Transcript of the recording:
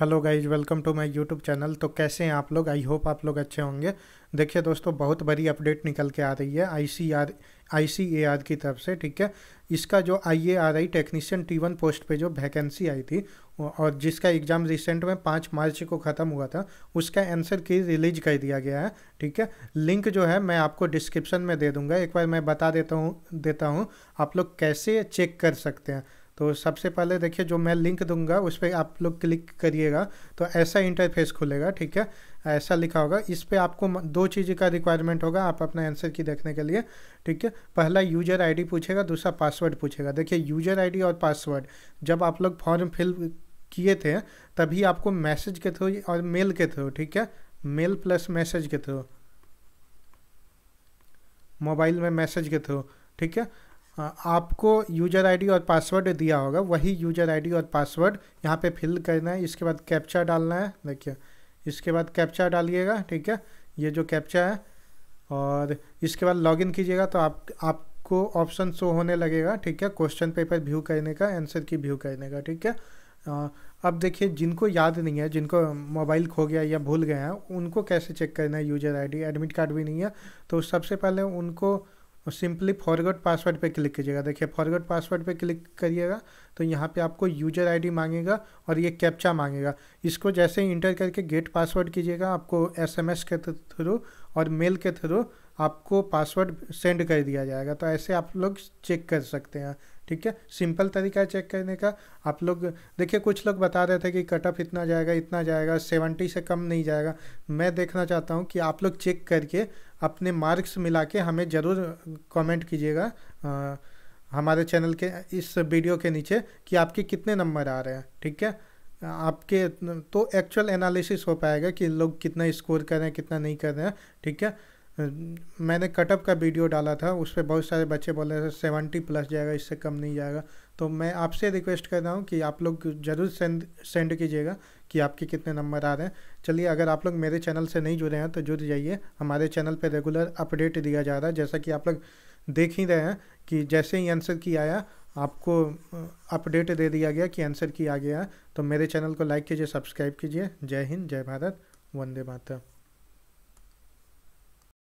hello guys welcome to my YouTube channel तो कैसे हैं आप लोग आई होप आप लोग अच्छे होंगे देखिए दोस्तों बहुत बड़ी अपडेट निकल के आ रही है आई C R I C A R की तरफ से ठीक है इसका जो I A R I technician T one post पे जो वैकेंसी आई थी और जिसका एग्ज़ाम रिसेंट में पाँच मार्च को ख़त्म हुआ था उसका आंसर की रिलीज कर दिया गया है ठीक है लिंक जो है मैं आपको डिस्क्रिप्शन में दे दूँगा एक बार मैं बता देता हूँ देता हूँ आप लोग कैसे चेक कर सकते हैं तो सबसे पहले देखिए जो मैं लिंक दूंगा उस पर आप लोग क्लिक करिएगा तो ऐसा इंटरफेस खुलेगा ठीक है ऐसा लिखा होगा इस पर आपको दो चीज़ का रिक्वायरमेंट होगा आप अपना आंसर की देखने के लिए ठीक है पहला यूजर आईडी पूछेगा दूसरा पासवर्ड पूछेगा देखिए यूजर आईडी और पासवर्ड जब आप लोग फॉर्म फिल किए थे तभी आपको मैसेज के थ्रू और मेल के थ्रू ठीक है मेल प्लस मैसेज के थ्रू मोबाइल में मैसेज के थ्रू ठीक है हाँ, आपको यूजर आईडी और पासवर्ड दिया होगा वही यूजर आईडी और पासवर्ड यहाँ पे फिल करना है इसके बाद कैप्चा डालना है देखिए इसके बाद कैप्चा डालिएगा ठीक है ये जो कैप्चा है और इसके बाद लॉगिन कीजिएगा तो आप आपको ऑप्शन शो होने लगेगा ठीक है क्वेश्चन पेपर व्यू करने का आंसर की व्यू करने का ठीक है अब देखिए जिनको याद नहीं है जिनको मोबाइल खो गया या भूल गया हैं उनको कैसे चेक करना है यूजर आईडी एडमिट कार्ड भी नहीं है तो सबसे पहले उनको और सिंपली फॉरगेट पासवर्ड पे क्लिक कीजिएगा देखिए फॉरगेट पासवर्ड पे क्लिक करिएगा तो यहाँ पे आपको यूजर आईडी मांगेगा और ये कैप्चा मांगेगा इसको जैसे ही इंटर करके गेट पासवर्ड कीजिएगा आपको एसएमएस के थ्रू और मेल के थ्रू आपको पासवर्ड सेंड कर दिया जाएगा तो ऐसे आप लोग चेक कर सकते हैं ठीक है सिंपल तरीका है चेक करने का आप लोग देखिए कुछ लोग बता रहे थे कि कट ऑफ इतना जाएगा इतना जाएगा सेवेंटी से कम नहीं जाएगा मैं देखना चाहता हूँ कि आप लोग चेक करके अपने मार्क्स मिला के हमें ज़रूर कमेंट कीजिएगा हमारे चैनल के इस वीडियो के नीचे कि आपके कितने नंबर आ रहे हैं ठीक है आपके तो एक्चुअल एनालिसिस हो पाएगा कि लोग कितना स्कोर कर रहे हैं कितना नहीं कर रहे हैं ठीक है मैंने कटअप का वीडियो डाला था उस पर बहुत सारे बच्चे बोल रहे थे सेवेंटी प्लस जाएगा इससे कम नहीं जाएगा तो मैं आपसे रिक्वेस्ट कर रहा हूँ कि आप लोग ज़रूर सेंड सेंड कीजिएगा कि आपके कितने नंबर आ रहे हैं चलिए अगर आप लोग मेरे चैनल से नहीं जुड़े हैं तो जुड़ जाइए हमारे चैनल पर रेगुलर अपडेट दिया जा रहा है जैसा कि आप लोग देख ही रहे हैं कि जैसे ही आंसर की आया आपको अपडेट दे दिया गया कि आंसर की आ गया तो मेरे चैनल को लाइक कीजिए सब्सक्राइब कीजिए जय हिंद जय भारत वंदे मातरम